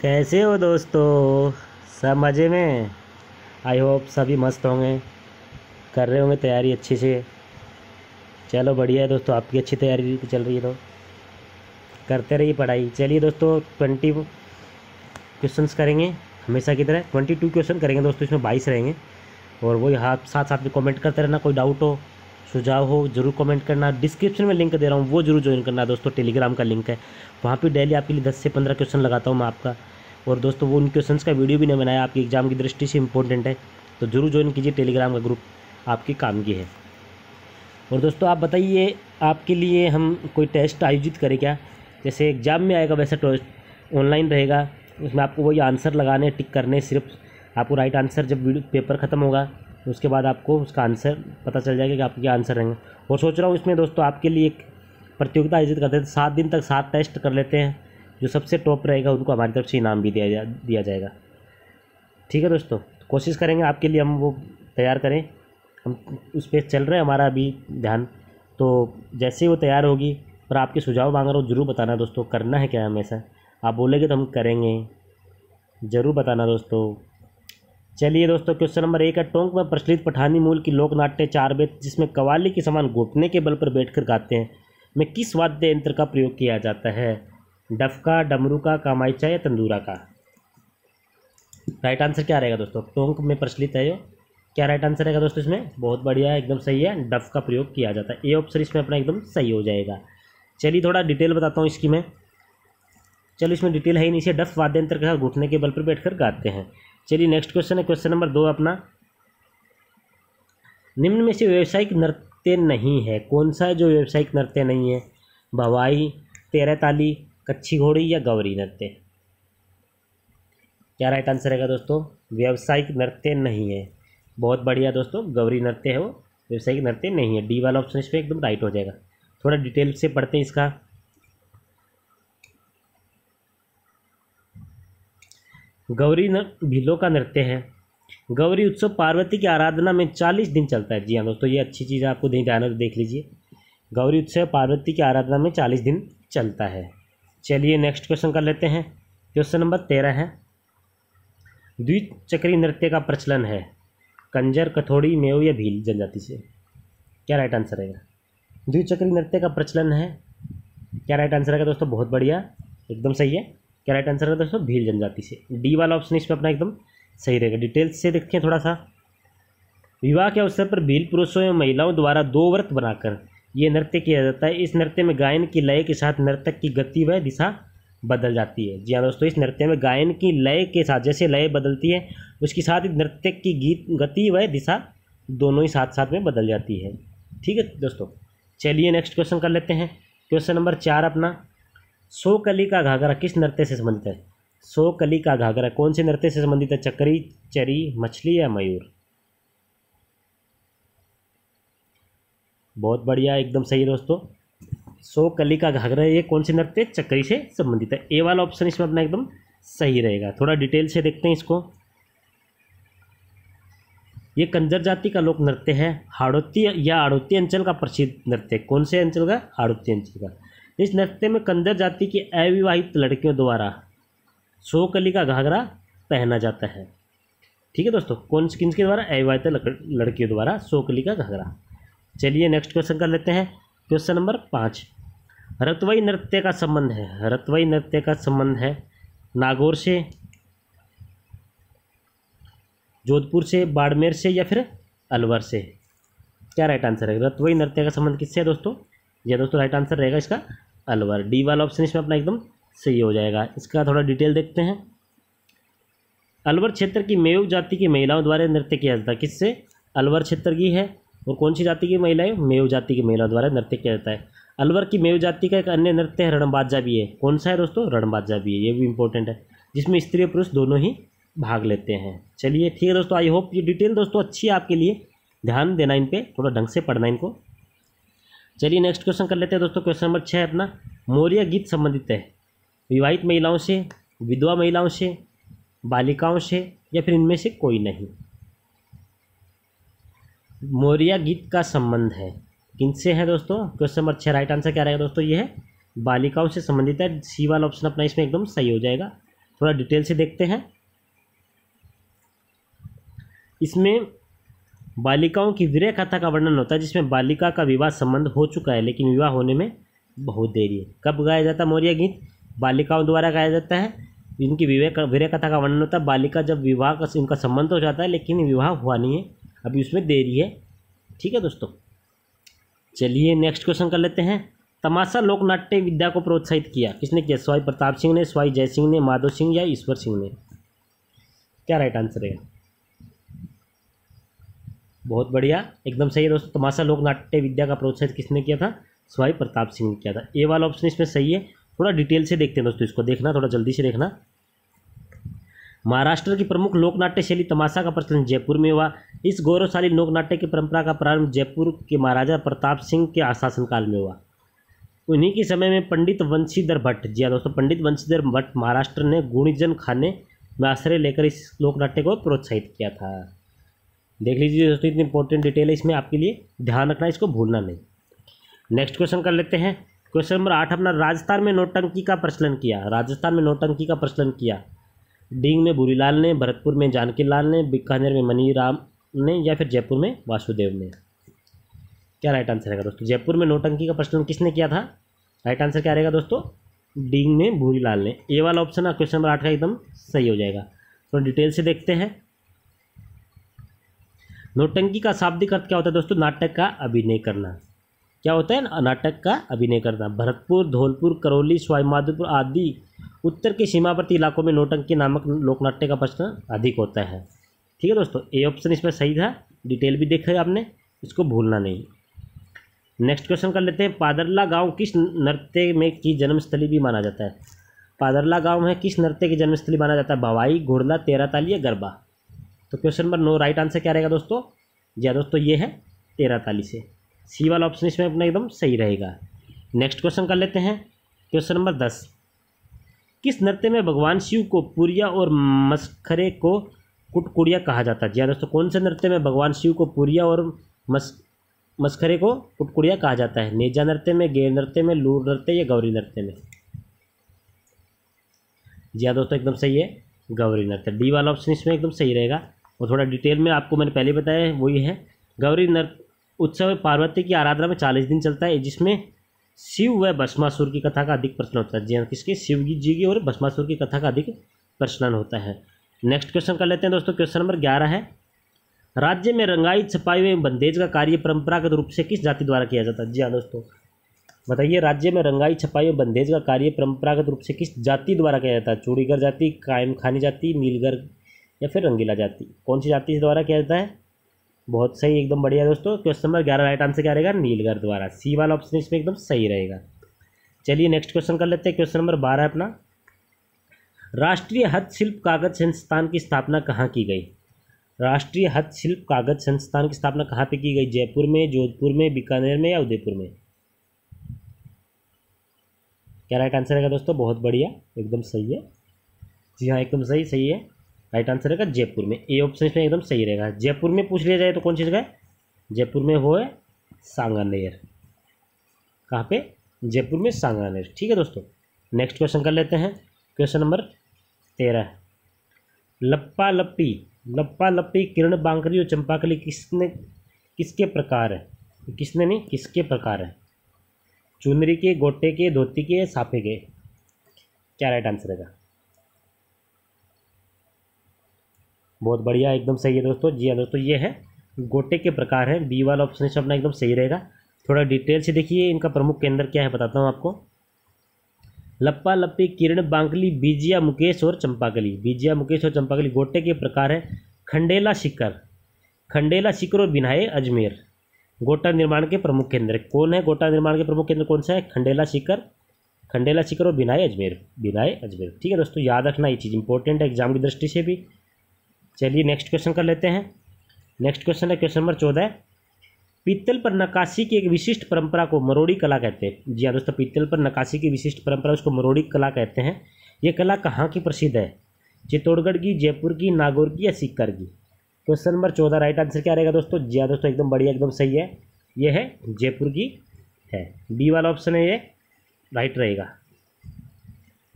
कैसे हो दोस्तों सब मज़े में आई होप सभी मस्त होंगे कर रहे होंगे तैयारी अच्छे से चलो बढ़िया है दोस्तों आपकी अच्छी तैयारी चल रही है तो करते रहिए पढ़ाई चलिए दोस्तों ट्वेंटी क्वेश्चंस करेंगे हमेशा की तरह ट्वेंटी टू क्वेश्चन करेंगे दोस्तों इसमें बाईस रहेंगे और वही हाथ साथ साथ में कमेंट करते रहना कोई डाउट हो सुझाव हो जरूर कमेंट करना डिस्क्रिप्शन में लिंक दे रहा हूँ वो जरूर ज्वाइन करना दोस्तों टेलीग्राम का लिंक है वहाँ पर डेली आपके लिए दस से पंद्रह क्वेश्चन लगाता हूँ मैं आपका और दोस्तों वो उन क्वेश्चंस का वीडियो भी नहीं बनाया आपकी एग्जाम की दृष्टि से इंपॉर्टेंट है तो जरूर ज्वाइन कीजिए टेलीग्राम का ग्रुप आपके काम की है और दोस्तों आप बताइए आपके लिए हम कोई टेस्ट आयोजित करें क्या जैसे एग्ज़ाम में आएगा वैसा टेस्ट ऑनलाइन रहेगा उसमें आपको वही आंसर लगाने टिक करने सिर्फ आपको राइट आंसर जब पेपर ख़त्म होगा तो उसके बाद आपको उसका आंसर पता चल जाएगा कि आपके क्या आंसर रहेंगे और सोच रहा हूँ इसमें दोस्तों आपके लिए एक प्रतियोगिता आयोजित करते हैं तो सात दिन तक सात टेस्ट कर लेते हैं जो सबसे टॉप रहेगा उनको हमारी तरफ से इनाम भी दिया जा दिया जाएगा ठीक है दोस्तों कोशिश करेंगे आपके लिए हम वो तैयार करें हम उस पर चल रहे हैं हमारा अभी ध्यान तो जैसे ही वो तैयार होगी और आपके सुझाव मांग रहा हूँ ज़रूर बताना दोस्तों करना है क्या हमेशा आप बोलेंगे तो हम करेंगे ज़रूर बताना दोस्तों चलिए दोस्तों क्वेश्चन नंबर एक है टोंक में प्रचलित पठानी मूल की लोकनाट्य चार बेत जिसमें कवाली के समान घुटने के बल पर बैठकर गाते हैं में किस वाद्य यंत्र का प्रयोग किया जाता है डफका डमरू का कामाइचा या तंदूरा का राइट आंसर क्या रहेगा दोस्तों टोंक में प्रचलित है यो क्या राइट आंसर रहेगा दोस्तों इसमें बहुत बढ़िया एकदम सही है डफ का प्रयोग किया जाता है ए ऑप्शन इसमें अपना एकदम सही हो जाएगा चलिए थोड़ा डिटेल बताता हूँ इसकी मैं चलो इसमें डिटेल है ही नहीं से डफ वाद्य के साथ घुटने के बल पर बैठ गाते हैं चलिए नेक्स्ट क्वेश्चन है क्वेश्चन नंबर दो अपना निम्न में से व्यावसायिक नृत्य नहीं है कौन सा है जो व्यावसायिक नृत्य नहीं है भवाई तेरह ताली कच्ची घोड़ी या गौरी नृत्य क्या राइट आंसर रहेगा दोस्तों व्यावसायिक नृत्य नहीं है बहुत बढ़िया दोस्तों गौरी नृत्य है वो व्यावसायिक नृत्य नहीं है डी वाला ऑप्शन इसमें एकदम राइट हो जाएगा थोड़ा डिटेल से पढ़ते हैं इसका गौरी भीलों का नृत्य है गौरी उत्सव पार्वती की आराधना में चालीस दिन चलता है जी हाँ दोस्तों ये अच्छी चीज़ आपको नहीं ध्यान देख लीजिए गौरी उत्सव पार्वती की आराधना में चालीस दिन चलता है चलिए नेक्स्ट क्वेश्चन कर लेते हैं क्वेश्चन नंबर तेरह है द्विचक्री नृत्य का प्रचलन है कंजर कथोड़ी मेव या भील जनजाति से क्या राइट आंसर रहेगा द्विचक्री नृत्य का प्रचलन है क्या राइट आंसर रहेगा दोस्तों बहुत बढ़िया एकदम सही है क्या राइट आंसर है दोस्तों भील जनजाति से डी वाला ऑप्शन इसमें अपना एकदम सही रहेगा डिटेल्स से देखते हैं थोड़ा सा विवाह के अवसर पर भील पुरुषों एवं महिलाओं द्वारा दो व्रत बनाकर ये नृत्य किया जाता है इस नृत्य में गायन की लय के साथ नर्तक की गति व दिशा बदल जाती है जी हाँ दोस्तों इस नृत्य में गायन की लय के साथ जैसे लय बदलती है उसके साथ ही नृत्य की गीत गति व दिशा दोनों ही साथ साथ में बदल जाती है ठीक है दोस्तों चलिए नेक्स्ट क्वेश्चन कर लेते हैं क्वेश्चन नंबर चार अपना सोकली का घाघरा किस नृत्य से संबंधित है सोकली का घाघरा कौन से नृत्य से संबंधित है चक्री चरी मछली या मयूर बहुत बढ़िया एकदम सही है दोस्तों सो कली का घाघरा ये कौन से नृत्य चक्री से संबंधित है ए वाला ऑप्शन इसमें अपना एकदम सही रहेगा थोड़ा डिटेल से देखते हैं इसको ये कंजर जाति का लोक नृत्य है हाड़ोती या आड़ोती अंचल का प्रसिद्ध नृत्य कौन से अंचल का हाड़ोती अंचल का इस नृत्य में कंदर जाति की अविवाहित लड़कियों द्वारा शोकली का घाघरा पहना जाता है ठीक है दोस्तों कौन के द्वारा अविवाहित लड़कियों द्वारा शोकली का घाघरा चलिए नेक्स्ट क्वेश्चन कर लेते हैं क्वेश्चन नंबर पाँच रतवई नृत्य का संबंध है रतवई नृत्य का संबंध है नागौर से जोधपुर से बाड़मेर से या फिर अलवर से क्या राइट आंसर है रतवई नृत्य का संबंध किससे है दोस्तों यह दोस्तों राइट आंसर रहेगा इसका अलवर डी वाला ऑप्शन इसमें अपना एकदम सही हो जाएगा इसका थोड़ा डिटेल देखते हैं अलवर क्षेत्र की मेव जाति की महिलाओं द्वारा नृत्य किया जाता है किससे अलवर क्षेत्र की है और कौन सी जाति की महिलाएं मेव जाति की महिलाओं द्वारा नृत्य किया जाता है अलवर की मेव जाति का एक अन्य नृत्य है रणबाजा भी है कौन सा है दोस्तों रणबाजा भी है ये भी इंपॉर्टेंट है जिसमें स्त्री और पुरुष दोनों ही भाग लेते हैं चलिए ठीक है दोस्तों आई होप ये डिटेल दोस्तों अच्छी है आपके लिए ध्यान देना इन पर थोड़ा ढंग से पढ़ना इनको चलिए नेक्स्ट क्वेश्चन कर लेते हैं दोस्तों क्वेश्चन नंबर छः अपना मौर्य गीत संबंधित है विवाहित महिलाओं से विधवा महिलाओं से बालिकाओं से या फिर इनमें से कोई नहीं मौर्य गीत का संबंध है किनसे है दोस्तों क्वेश्चन नंबर छः राइट आंसर क्या रहेगा दोस्तों ये है बालिकाओं से संबंधित है सी वाला ऑप्शन अपना इसमें एकदम सही हो जाएगा थोड़ा डिटेल से देखते हैं इसमें बालिकाओं की विरह कथा का वर्णन होता है जिसमें बालिका का विवाह संबंध हो चुका है लेकिन विवाह होने में बहुत देरी है कब गाया जाता है मौर्य गीत बालिकाओं द्वारा गाया जाता है इनकी विवेक विरह कथा का वर्णन होता है बालिका जब विवाह का इनका संबंध हो जाता है लेकिन विवाह हुआ नहीं है अभी उसमें देरी है ठीक है दोस्तों चलिए नेक्स्ट क्वेश्चन कर लेते हैं तमाशा लोक नाट्य विद्या को प्रोत्साहित किया किसने किया स्वाई प्रताप सिंह ने स्वाई जय सिंह ने माधव सिंह या ईश्वर सिंह ने क्या राइट आंसर है बहुत बढ़िया एकदम सही है दोस्तों तमाशा लोक नाट्य विद्या का प्रोत्साहित किसने किया था स्वाई प्रताप सिंह ने किया था ए वाला ऑप्शन इसमें सही है थोड़ा डिटेल से देखते हैं दोस्तों इसको देखना थोड़ा जल्दी से देखना महाराष्ट्र की प्रमुख लोकनाट्य शैली तमाशा का प्रचलन जयपुर में हुआ इस गौरवशाली लोकनाट्य की परंपरा का प्रारंभ जयपुर के महाराजा प्रताप सिंह के शासनकाल में हुआ उन्हीं के समय में पंडित वंशीधर भट्ट जी हाँ दोस्तों पंडित वंशीधर भट्ट महाराष्ट्र ने गुणिजन खाने में आश्रय लेकर इस लोकनाट्य को प्रोत्साहित किया था देख लीजिए दोस्तों इतनी इंपॉर्टेंट डिटेल है इसमें आपके लिए ध्यान रखना इसको भूलना नहीं नेक्स्ट क्वेश्चन कर लेते हैं क्वेश्चन नंबर आठ अपना राजस्थान में नोटंकी का प्रचलन किया राजस्थान में नोटंकी का प्रचलन किया डींग में बुरीलाल ने भरतपुर में जानकी लाल ने बीकानेर में मनीराम ने या फिर जयपुर में वासुदेव ने क्या राइट आंसर रहेगा दोस्तों जयपुर में नोटंकी का प्रचलन किसने किया था राइट आंसर क्या रहेगा दोस्तों डींग में भूरीलाल ने ये वाला ऑप्शन क्वेश्चन नंबर आठ का एकदम सही हो जाएगा थोड़ा तो डिटेल से देखते हैं नोटंकी का शाब्दिक अर्थ क्या होता है दोस्तों नाटक का अभिनय करना क्या होता है नाटक का अभिनय करना भरतपुर धौलपुर करौली स्वाईमाधोपुर आदि उत्तर के सीमावर्ती इलाकों में नोटंकी नामक लोकनाट्य का प्रश्न अधिक होता है ठीक है दोस्तों ए ऑप्शन इसमें सही था डिटेल भी देखा है आपने इसको भूलना नहीं नेक्स्ट क्वेश्चन कर लेते हैं पादरला गांव किस नृत्य में की जन्मस्थली भी माना जाता है पादरला गांव में किस नृत्य की जन्मस्थली माना जाता है बवाई घुड़ला तेरा ताली या गरबा तो क्वेश्चन नंबर नो राइट आंसर क्या रहेगा दोस्तों जी हाँ दोस्तों ये है तेरह ताली से सी वाला ऑप्शन इसमें अपना एकदम सही रहेगा नेक्स्ट क्वेश्चन कर लेते हैं क्वेश्चन नंबर दस किस नृत्य में भगवान शिव को पुरिया और मस्खरे को कुटकुड़िया कहा जाता है जी हाँ दोस्तों कौन से नृत्य में भगवान शिव को पुरिया और मस मस्खरे को कुटकुड़िया कहा जाता है नेजा नृत्य में गेर नृत्य में लूर नृत्य या गौरी नृत्य में जी हाँ दोस्तों एकदम सही है गौरी नृत्य डी वाला ऑप्शन इसमें एकदम सही रहेगा और थोड़ा डिटेल में आपको मैंने पहले बताया है वही है गौरी नर उत्सव पार्वती की आराधना में चालीस दिन चलता है जिसमें शिव व भस्मासुर की कथा का अधिक प्रश्न होता है जी हाँ किसके शिव जी की और भस्मासुर की कथा का अधिक प्रश्न होता है नेक्स्ट क्वेश्चन कर लेते हैं दोस्तों क्वेश्चन नंबर ग्यारह है राज्य में रंगाई छपाई एवं बंदेज का कार्य परंपरागत रूप से किस जाति द्वारा किया जाता है जी हाँ दोस्तों बताइए राज्य में रंगाई छपाई एवं बंदेज का कार्य परंपरागत रूप से किस जाति द्वारा किया जाता है चूड़ीगर जाति कायम खानी जाति नीलगर या फिर रंगीला जाति कौन सी जाति द्वारा किया जाता है बहुत सही एकदम बढ़िया दोस्तों क्वेश्चन नंबर ग्यारह राइट आंसर क्या रहेगा नीलगढ़ द्वारा सी वाला ऑप्शन इसमें एकदम सही रहेगा चलिए नेक्स्ट क्वेश्चन कर लेते हैं क्वेश्चन नंबर बारह अपना राष्ट्रीय हस्तशिल्प कागज संस्थान की स्थापना कहाँ की गई राष्ट्रीय हस्तशिल्प कागज संस्थान की स्थापना कहाँ पे की गई जयपुर में जोधपुर में बीकानेर में या उदयपुर में क्या राइट आंसर रहेगा दोस्तों बहुत बढ़िया एकदम सही है जी हाँ एकदम सही सही है राइट आंसर रहेगा जयपुर में ए ऑप्शन इसमें एकदम सही रहेगा जयपुर में पूछ लिया जाए तो कौन सी जगह जयपुर में हो सांगानेर कहाँ पे जयपुर में सांगानेर ठीक है दोस्तों नेक्स्ट क्वेश्चन कर लेते हैं क्वेश्चन नंबर तेरह लप्पा लप्पी लप्पा लप्पी किरण बांकरी और चंपाकली किसने किसके प्रकार है किसने नहीं किसके प्रकार है चुनरी के गोटे के धोती के सापे के क्या राइट आंसर रहेगा बहुत बढ़िया एकदम सही है दोस्तों जी हाँ दोस्तों ये है गोटे के प्रकार हैं बी वाला ऑप्शन अपना एकदम सही रहेगा थोड़ा डिटेल से देखिए इनका प्रमुख केंद्र क्या है बताता हूँ आपको लप्पा लप्पी किरण बांकली बीजिया मुकेश और चंपाकली बीजिया मुकेश और चंपाकली गोटे के प्रकार है खंडेला शिकर खंडेला शिकर और बिनाए अजमेर गोटा निर्माण के प्रमुख केंद्र कौन है गोटा निर्माण के प्रमुख केंद्र कौन सा है खंडेला शिकर खंडेला शिकर और बिनाए अजमेर बिनाए अजमेर ठीक है दोस्तों याद रखना ये चीज़ इंपॉर्टेंट है एग्जाम की दृष्टि से भी चलिए नेक्स्ट क्वेश्चन कर लेते हैं नेक्स्ट क्वेश्चन है क्वेश्चन नंबर चौदह पीतल पर नकाशी की एक विशिष्ट परंपरा को मरोड़ी कला कहते हैं जी हाँ दोस्तों पीतल पर नकाशी की विशिष्ट परंपरा उसको मरोड़ी कला कहते हैं ये कला कहाँ की प्रसिद्ध है चित्तौड़गढ़ की जयपुर की नागौर की या सीकर की क्वेश्चन नंबर चौदह राइट आंसर क्या रहेगा दोस्तों जी हाँ दोस्तों एकदम बढ़िया एकदम सही है ये है जयपुर की है बी वाला ऑप्शन है ये राइट रहेगा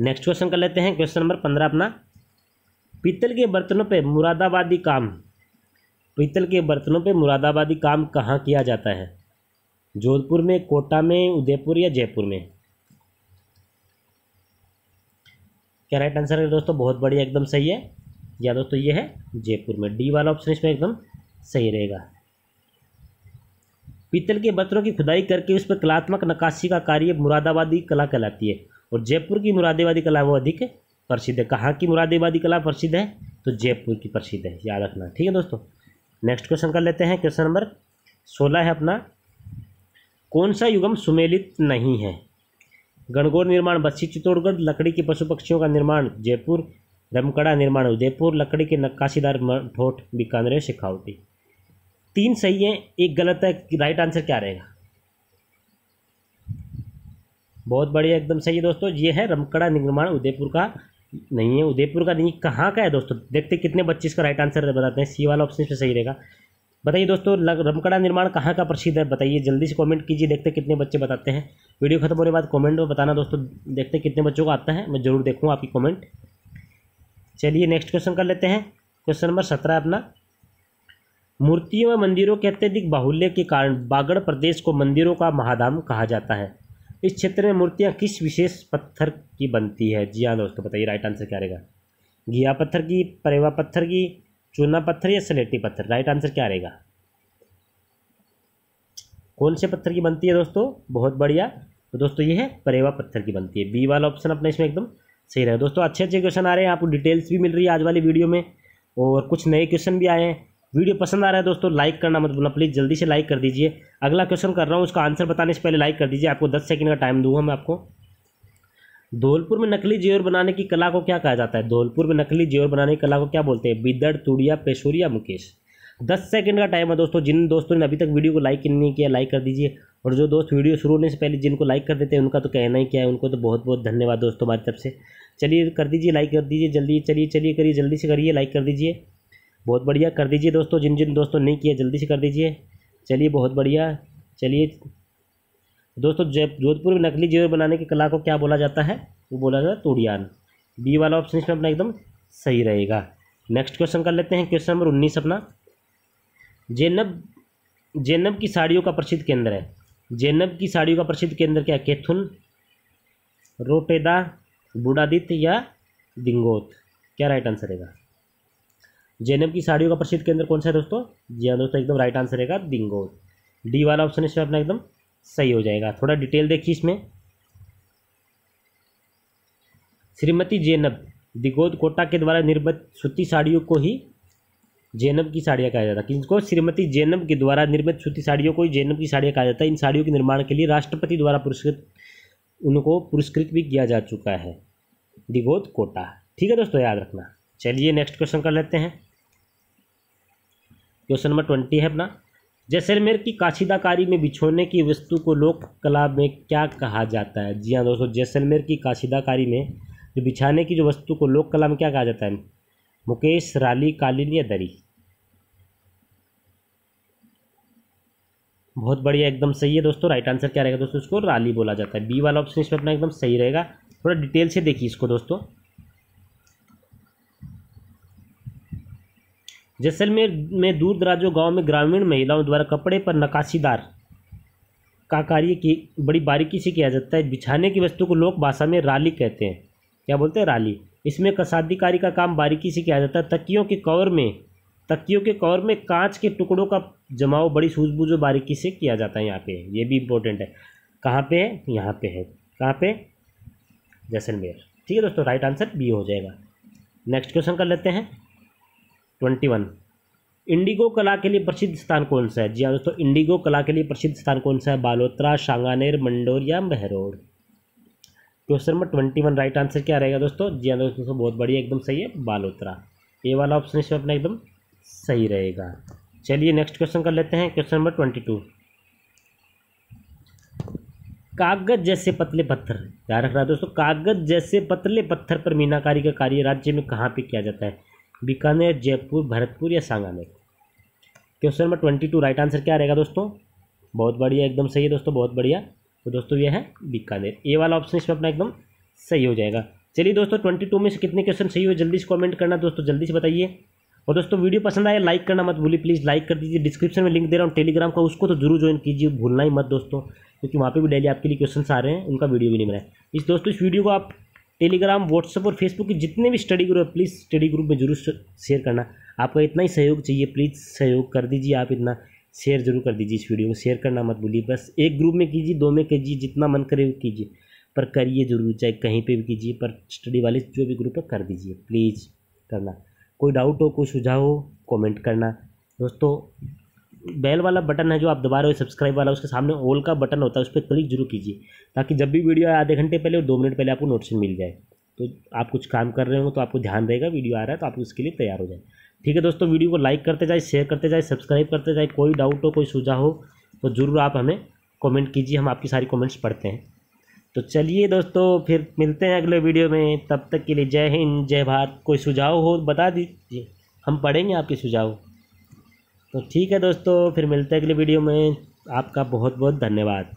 नेक्स्ट क्वेश्चन कर लेते हैं क्वेश्चन नंबर पंद्रह अपना पीतल के बर्तनों पर मुरादाबादी काम पीतल के बर्तनों पर मुरादाबादी काम कहाँ किया जाता है जोधपुर में कोटा में उदयपुर या जयपुर में क्या राइट आंसर है दोस्तों बहुत बढ़िया एकदम सही है या दोस्तों ये है जयपुर में डी वाला ऑप्शन इसमें एकदम सही रहेगा पीतल के बर्तनों की खुदाई करके उस पर कलात्मक नक्काशी का कार्य मुरादाबादी कला कहलाती है और जयपुर की मुरादाबादी कला वो अधिक प्रसिद्ध है कहाँ की मुरादीबादी कला प्रसिद्ध है तो जयपुर की प्रसिद्ध है याद रखना ठीक है दोस्तों नेक्स्ट क्वेश्चन कर लेते हैं क्वेश्चन नंबर सोलह है अपना कौन सा युगम सुमेलित नहीं है गणगौर निर्माण बस्सी चित्तौड़गढ़ लकड़ी के पशु पक्षियों का निर्माण जयपुर रमकड़ा निर्माण उदयपुर लकड़ी के नक्काशीदार ठोट बीकानेर शेखावटी तीन सही है एक गलत है राइट आंसर क्या रहेगा बहुत बढ़िया एकदम सही है दोस्तों ये है रमकड़ा निर्माण उदयपुर का नहीं है उदयपुर का नहीं कहाँ का है दोस्तों देखते कितने बच्चे इसका राइट आंसर बताते हैं सी वाला ऑप्शन इसमें सही रहेगा बताइए दोस्तों रमकड़ा निर्माण कहाँ का प्रसिद्ध है बताइए जल्दी से कमेंट कीजिए देखते कितने बच्चे बताते हैं वीडियो खत्म होने के बाद कमेंट में बताना दोस्तों देखते कितने बच्चों को आता है मैं ज़रूर देखूँगा आपकी कमेंट चलिए नेक्स्ट क्वेश्चन कर लेते हैं क्वेश्चन नंबर सत्रह अपना मूर्तियों व मंदिरों के अत्यधिक बाहुल्य के कारण बागड़ प्रदेश को मंदिरों का महाधाम कहा जाता है इस क्षेत्र में मूर्तियाँ किस विशेष पत्थर की बनती है जी हाँ दोस्तों बताइए राइट आंसर क्या रहेगा घिया पत्थर की परेवा पत्थर की चूना पत्थर या सलेटी पत्थर राइट आंसर क्या रहेगा कौन से पत्थर की बनती है दोस्तों बहुत बढ़िया तो दोस्तों ये है परेवा पत्थर की बनती है बी वाला ऑप्शन अपना इसमें एकदम सही रहेगा दोस्तों अच्छे अच्छे क्वेश्चन आ रहे हैं आपको डिटेल्स भी मिल रही है आज वाली वीडियो में और कुछ नए क्वेश्चन भी आए हैं वीडियो पसंद आ रहा है दोस्तों लाइक करना मत भूलना प्लीज़ जल्दी से लाइक कर दीजिए अगला क्वेश्चन कर रहा हूँ उसका आंसर बताने से पहले लाइक कर दीजिए आपको दस सेकेंड का टाइम दूंगा मैं आपको धौलपुर में नकली जेवर बनाने की कला को क्या कहा जाता है धौलपुर में नकली जेवर बनाने की कला को क्या बोलते हैं बिदड़ तुड़िया पेशोरिया मुकेश दस सेकंड का टाइम है दोस्तों जिन दोस्तों ने अभी तक वीडियो को लाइक नहीं किया लाइक कर दीजिए और जो दोस्त वीडियो शुरू होने से पहले जिनको लाइक कर देते हैं उनका तो कहना ही क्या है उनको तो बहुत बहुत धन्यवाद दोस्तों हमारी तरफ से चलिए कर दीजिए लाइक कर दीजिए जल्दी चलिए चलिए करिए जल्दी से करिए लाइक कर दीजिए बहुत बढ़िया कर दीजिए दोस्तों जिन जिन दोस्तों नहीं किया जल्दी से कर दीजिए चलिए बहुत बढ़िया चलिए दोस्तों जय जोधपुर में नकली जेवर बनाने की कला को क्या बोला जाता है वो बोला जाता है तोड़ियान बी वाला ऑप्शन इसमें अपना एकदम सही रहेगा नेक्स्ट क्वेश्चन कर लेते हैं क्वेश्चन नंबर उन्नीस अपना जेनब जेनब की साड़ियों का प्रसिद्ध केंद्र है जैनब की साड़ियों का प्रसिद्ध केंद्र क्या केथुन रोटेदा बुढ़ादित्य या दिंगोत क्या राइट आंसर रहेगा जैनब की साड़ियों का प्रसिद्ध केंद्र कौन सा है दोस्तों जी हाँ दोस्तों एकदम राइट आंसर रहेगा दिंगोर डी वाला ऑप्शन इसमें अपना एकदम सही हो जाएगा थोड़ा डिटेल देखिए इसमें श्रीमती जैनब दिगोद कोटा के द्वारा निर्मित सूती साड़ियों को ही जेनब की साड़ियाँ कहा जाता है किसको श्रीमती जैनब के द्वारा निर्मित सूती साड़ियों को ही जैनब की साड़ियाँ कहा जाता है इन साड़ियों के निर्माण के लिए राष्ट्रपति द्वारा पुरस्कृत उनको पुरस्कृत भी किया जा चुका है दिगोद कोटा ठीक है दोस्तों याद रखना चलिए नेक्स्ट क्वेश्चन कर लेते हैं क्वेश्चन नंबर ट्वेंटी है अपना जैसलमेर की काशिदाकारी में बिछोने की वस्तु को लोक कला में क्या कहा जाता है जी हाँ दोस्तों जैसलमेर की काशिदाकारी में जो बिछाने की जो वस्तु को लोक कला में क्या कहा जाता है मुकेश राली कालीन या दरी बहुत बढ़िया एकदम सही है दोस्तों राइट आंसर क्या रहेगा दोस्तों इसको राली बोला जाता है बी वाला ऑप्शन इसमें अपना एकदम सही रहेगा थोड़ा डिटेल से देखिए इसको दोस्तों जैसलमेर में दूर दराजों गाँव में ग्रामीण महिलाओं द्वारा कपड़े पर नकाशीदार का कार्य की बड़ी बारीकी से किया जाता है बिछाने की वस्तु को लोक भाषा में राली कहते हैं क्या बोलते हैं राली इसमें कसादिकारी का काम बारीकी से किया जाता है तकियों के कवर में तकियों के कवर में कांच के टुकड़ों का जमाव बड़ी सूझबूझ और बारीकी से किया जाता है यहाँ पे ये भी इम्पोर्टेंट है कहाँ पे है यहाँ पे है कहाँ पे जैसलमेर ठीक है दोस्तों राइट आंसर बी हो जाएगा नेक्स्ट क्वेश्चन कर लेते हैं ट्वेंटी वन इंडिगो कला के लिए प्रसिद्ध स्थान कौन सा है जी हाँ दोस्तों इंडिगो कला के लिए प्रसिद्ध स्थान कौन सा है बालोत्रा शांगानेर मंडोर या Mahrod question number twenty one right answer क्या रहेगा दोस्तों जी हाँ दोस्तों बहुत बढ़िया एकदम सही है बालोत्रा ये वाला ऑप्शन इसमें अपना एकदम सही रहेगा चलिए नेक्स्ट क्वेश्चन कर लेते हैं क्वेश्चन नंबर ट्वेंटी टू कागज जैसे पतले पत्थर याद रख रहा है दोस्तों कागज जैसे पतले पत्थर पर मीनाकारी का कार्य राज्य में कहाँ पे किया जाता है बीकानेर जयपुर भरतपुर या Sanganer question number twenty two right answer क्या रहेगा दोस्तों बहुत बढ़िया एकदम सही है दोस्तों बहुत बढ़िया तो दोस्तों ये है बीकानेर ए वाला ऑप्शन इसमें अपना एकदम सही हो जाएगा चलिए दोस्तों ट्वेंटी टू में से कितने क्वेश्चन सही हुए जल्दी से कमेंट करना दोस्तों जल्दी से बताइए और दोस्तों वीडियो पसंद आए लाइक करना मत भूलिए प्लीज़ लाइक कर दीजिए डिस्क्रिप्शन में लिंक दे रहा हूँ टेलीग्राम का उसको तो जरूर ज्वाइन कीजिए भूलना ही मत दोस्तों क्योंकि वहाँ पर भी डेली आपके लिए क्वेश्चन आ रहे हैं उनका वीडियो भी नहीं बनाए इस दोस्तों इस वीडियो को आप टेलीग्राम व्हाट्सअप और फेसबुक के जितने भी स्टडी ग्रुप है प्लीज़ स्टडी ग्रुप में जरूर शेयर करना आपका इतना ही सहयोग चाहिए प्लीज़ सहयोग कर दीजिए आप इतना शेयर जरूर कर दीजिए इस वीडियो में शेयर करना मत भूलिए बस एक ग्रुप में कीजिए दो में कीजिए जितना मन करे वो कीजिए पर करिए जरूर चाहे कहीं पे भी कीजिए पर स्टडी वाले जो भी ग्रुप है कर दीजिए प्लीज़ करना कोई डाउट हो कोई सुझाव हो कमेंट करना दोस्तों बेल वाला बटन है जो आप दबा रहे हो सब्सक्राइब वाला उसके सामने ऑल का बटन होता है उस पर क्लिक जरूर कीजिए ताकि जब भी वीडियो आए आधे घंटे पहले और दो मिनट पहले आपको नोटिस मिल जाए तो आप कुछ काम कर रहे हो तो आपको ध्यान रहेगा वीडियो आ रहा है तो आप उसके लिए तैयार हो जाए ठीक है दोस्तों वीडियो को लाइक करते जाए शेयर करते जाए सब्सक्राइब करते जाए कोई डाउट हो कोई सुझाव हो तो ज़रूर आप हमें कॉमेंट कीजिए हम आपकी सारी कॉमेंट्स पढ़ते हैं तो चलिए दोस्तों फिर मिलते हैं अगले वीडियो में तब तक के लिए जय हिंद जय भारत कोई सुझाव हो बता दीजिए हम पढ़ेंगे आपके सुझाव तो ठीक है दोस्तों फिर मिलते हैं अगले वीडियो में आपका बहुत बहुत धन्यवाद